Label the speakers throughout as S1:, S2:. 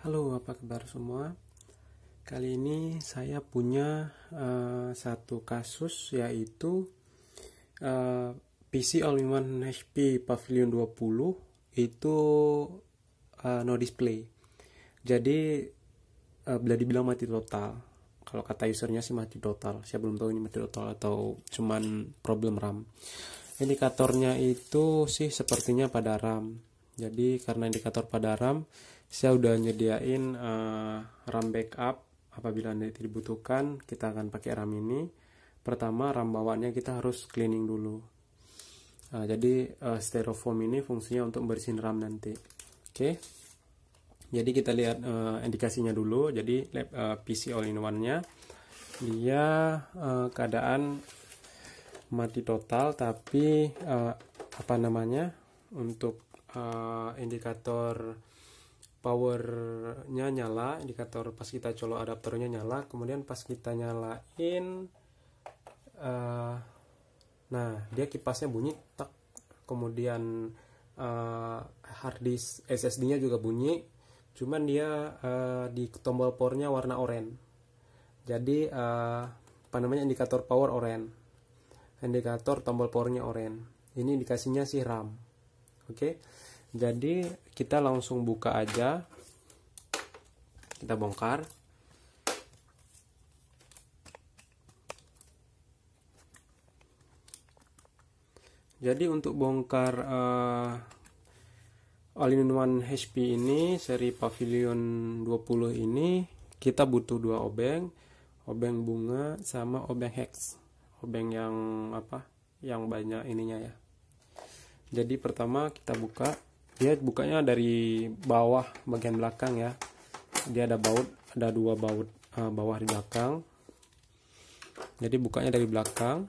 S1: Halo, apa kabar semua? Kali ini saya punya uh, satu kasus yaitu uh, eh, PC All-in-One HP Pavilion 20 itu uh, no display. Jadi uh, bila dibilang mati total. Kalau kata usernya sih mati total. Saya belum tahu ini mati total atau cuman problem RAM. Indikatornya itu sih sepertinya pada RAM. Jadi karena indikator pada RAM saya udah nyediain uh, RAM backup apabila anda dibutuhkan kita akan pakai RAM ini pertama RAM bawaannya kita harus cleaning dulu uh, jadi uh, styrofoam ini fungsinya untuk bersihin RAM nanti oke okay. jadi kita lihat uh, indikasinya dulu jadi uh, PC all in one nya dia uh, keadaan mati total tapi uh, apa namanya untuk uh, indikator powernya nyala indikator pas kita colok adaptornya nyala kemudian pas kita nyalain uh, nah dia kipasnya bunyi tak kemudian uh, hard disk SSD-nya juga bunyi cuman dia uh, di tombol powernya warna oranye jadi uh, apa namanya indikator power oranye indikator tombol powernya oranye ini indikasinya sih RAM oke okay? jadi kita langsung buka aja kita bongkar jadi untuk bongkar uh, eh, all in one HP ini seri pavilion 20 ini kita butuh dua obeng obeng bunga sama obeng hex obeng yang apa yang banyak ininya ya jadi pertama kita buka dia bukanya dari bawah bagian belakang ya dia ada baut ada dua baut uh, bawah di belakang jadi bukanya dari belakang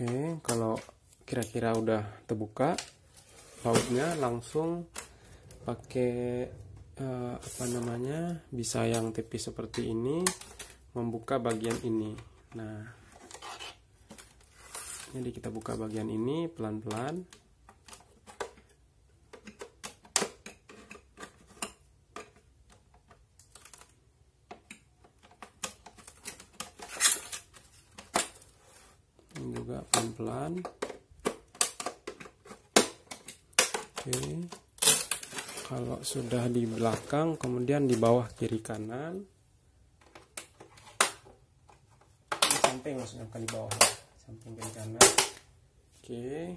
S1: Oke, kalau kira-kira udah terbuka, bautnya langsung pakai uh, apa namanya bisa yang tipis seperti ini membuka bagian ini nah jadi kita buka bagian ini pelan-pelan juga pelan-pelan oke okay kalau sudah di belakang kemudian di bawah kiri kanan di samping maksudnya bukan di bawah ya, samping kiri kanan oke okay.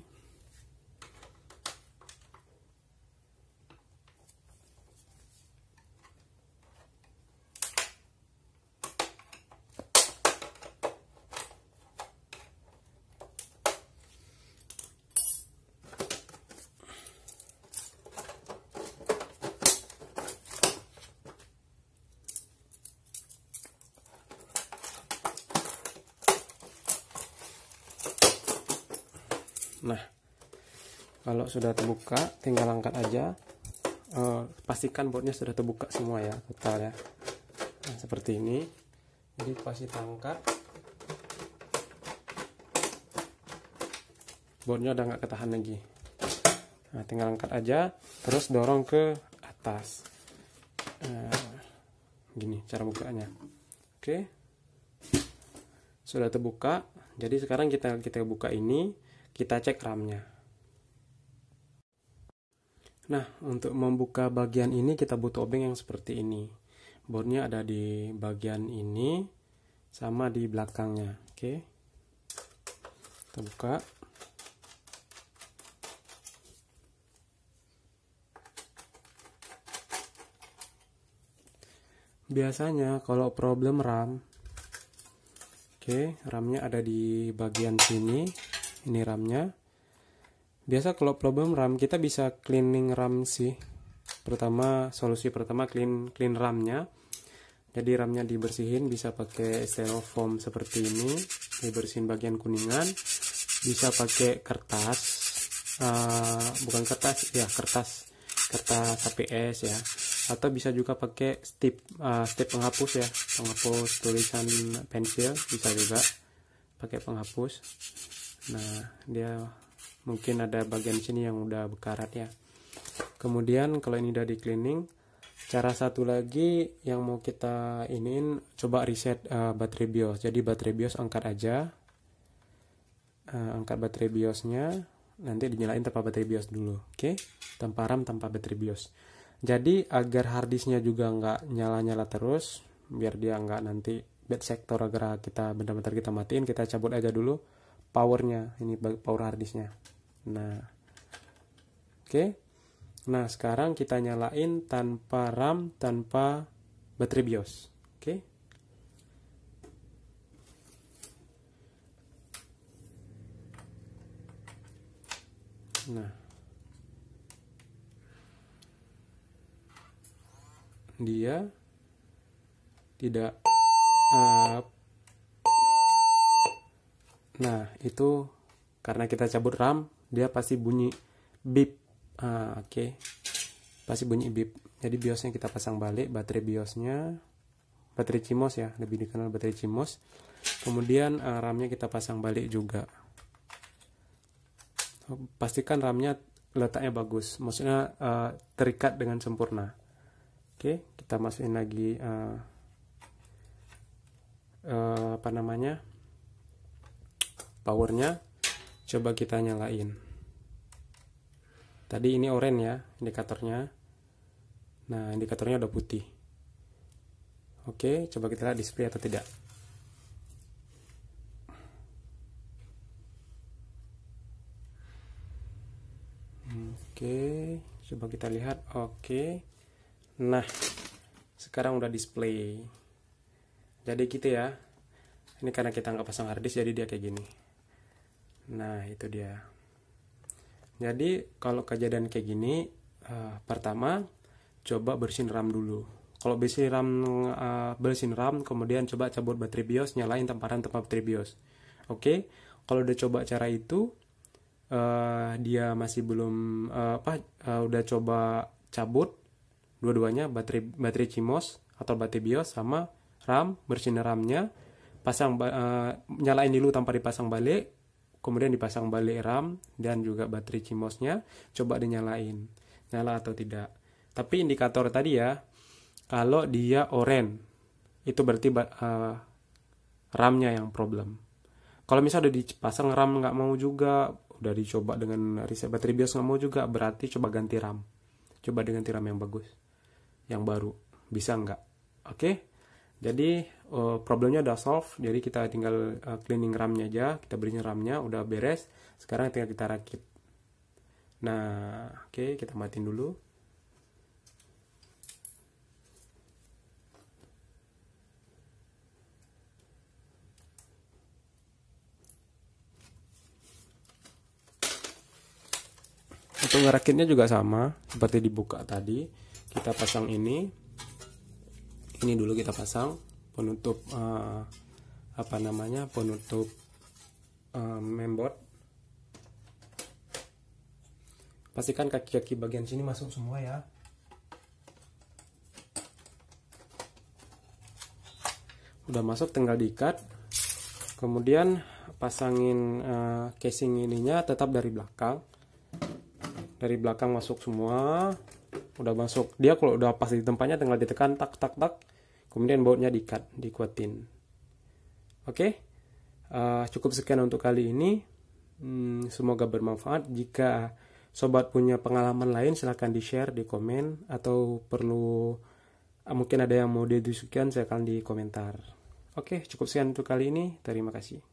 S1: nah kalau sudah terbuka tinggal angkat aja uh, pastikan bautnya sudah terbuka semua ya total ya nah, seperti ini jadi pasti tangkap. Bautnya udah nggak ketahan lagi nah, tinggal angkat aja terus dorong ke atas nah, gini cara bukanya oke sudah terbuka jadi sekarang kita kita buka ini kita cek RAM-nya. Nah, untuk membuka bagian ini kita butuh obeng yang seperti ini. Bornya ada di bagian ini sama di belakangnya. Oke. Kita buka. Biasanya kalau problem RAM, oke, RAM-nya ada di bagian sini ini RAM-nya. Biasa kalau problem RAM kita bisa cleaning RAM sih. Pertama solusi pertama clean clean RAM-nya. Jadi RAM-nya dibersihin bisa pakai styrofoam seperti ini, dibersihin bagian kuningan. Bisa pakai kertas uh, bukan kertas ya kertas kertas HPS ya atau bisa juga pakai stip uh, ah, stip penghapus ya penghapus tulisan pensil bisa juga pakai penghapus nah dia mungkin ada bagian sini yang udah berkarat ya kemudian kalau ini udah di cleaning cara satu lagi yang mau kita ingin coba reset uh, baterai bios jadi baterai bios angkat aja uh, angkat baterai BIOS-nya, nanti dinyalain tanpa baterai bios dulu oke okay? tanpa ram tanpa baterai bios jadi agar harddisknya juga nggak nyala-nyala terus biar dia nggak nanti bad sector agar kita benar-benar kita matiin kita cabut aja dulu powernya ini power harddisknya nah oke okay. nah sekarang kita nyalain tanpa RAM tanpa baterai BIOS oke okay. nah dia tidak uh, Nah, itu karena kita cabut RAM, dia pasti bunyi beep. Ah, oke. Okay. Pasti bunyi beep. Jadi BIOSnya kita pasang balik, baterai BIOSnya, baterai CMOS ya, lebih dikenal baterai CMOS. Kemudian uh, ah, ram kita pasang balik juga. Oh, pastikan ramnya letaknya bagus, maksudnya uh, terikat dengan sempurna. Oke, okay, kita masukin lagi uh, uh, apa namanya? powernya coba kita nyalain tadi ini oranye ya indikatornya nah indikatornya udah putih oke coba kita lihat display atau tidak oke coba kita lihat oke nah sekarang udah display jadi gitu ya ini karena kita nggak pasang harddisk jadi dia kayak gini Nah, itu dia. Jadi, kalau kejadian kayak gini, uh, pertama coba bersihin RAM dulu. Kalau bersihin RAM, uh, eh, bersihin RAM, kemudian coba cabut baterai BIOS, nyalain tamparan tempat baterai BIOS. Oke, okay? kalau udah coba cara itu, uh, dia masih belum uh, apa, uh, udah coba cabut dua-duanya baterai baterai CMOS atau baterai BIOS sama RAM, bersihin RAM-nya, pasang uh, nyalain dulu tanpa dipasang balik, kemudian dipasang balik RAM dan juga baterai CMOS-nya coba dinyalain nyala atau tidak tapi indikator tadi ya kalau dia oren, itu berarti uh, RAM-nya yang problem kalau misalnya udah dipasang RAM nggak mau juga udah dicoba dengan reset baterai BIOS nggak mau juga berarti coba ganti RAM coba dengan RAM yang bagus yang baru bisa nggak oke okay? Jadi uh, problemnya udah solve, jadi kita tinggal uh, cleaning RAM-nya aja, kita beli RAM-nya, udah beres. Sekarang tinggal kita rakit. Nah, oke, okay, kita matiin dulu. Untuk ngerakitnya juga sama, seperti dibuka tadi. Kita pasang ini, ini dulu kita pasang penutup uh, apa namanya penutup uh, eh, membot pastikan kaki-kaki bagian sini masuk semua ya udah masuk tinggal diikat kemudian pasangin uh, casing ininya tetap dari belakang dari belakang masuk semua udah masuk dia kalau udah pas di tempatnya tinggal ditekan tak tak tak kemudian bautnya diikat dikuatin oke okay? uh, eh, cukup sekian untuk kali ini hmm, semoga bermanfaat jika sobat punya pengalaman lain silahkan di share di komen atau perlu eh, mungkin ada yang mau didiskusikan silahkan di komentar oke okay, cukup sekian untuk kali ini terima kasih